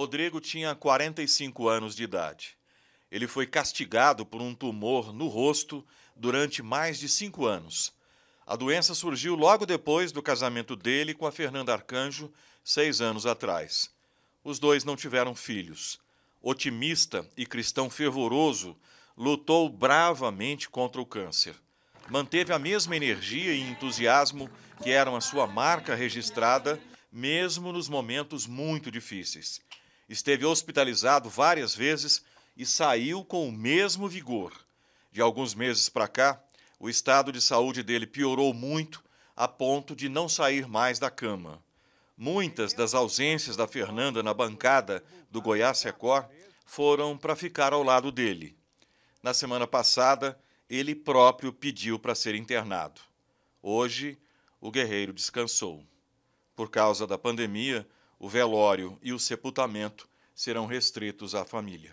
Rodrigo tinha 45 anos de idade. Ele foi castigado por um tumor no rosto durante mais de cinco anos. A doença surgiu logo depois do casamento dele com a Fernanda Arcanjo, seis anos atrás. Os dois não tiveram filhos. Otimista e cristão fervoroso, lutou bravamente contra o câncer. Manteve a mesma energia e entusiasmo que eram a sua marca registrada, mesmo nos momentos muito difíceis. Esteve hospitalizado várias vezes e saiu com o mesmo vigor. De alguns meses para cá, o estado de saúde dele piorou muito a ponto de não sair mais da cama. Muitas das ausências da Fernanda na bancada do Goiás Record foram para ficar ao lado dele. Na semana passada, ele próprio pediu para ser internado. Hoje, o guerreiro descansou. Por causa da pandemia, o velório e o sepultamento serão restritos à família.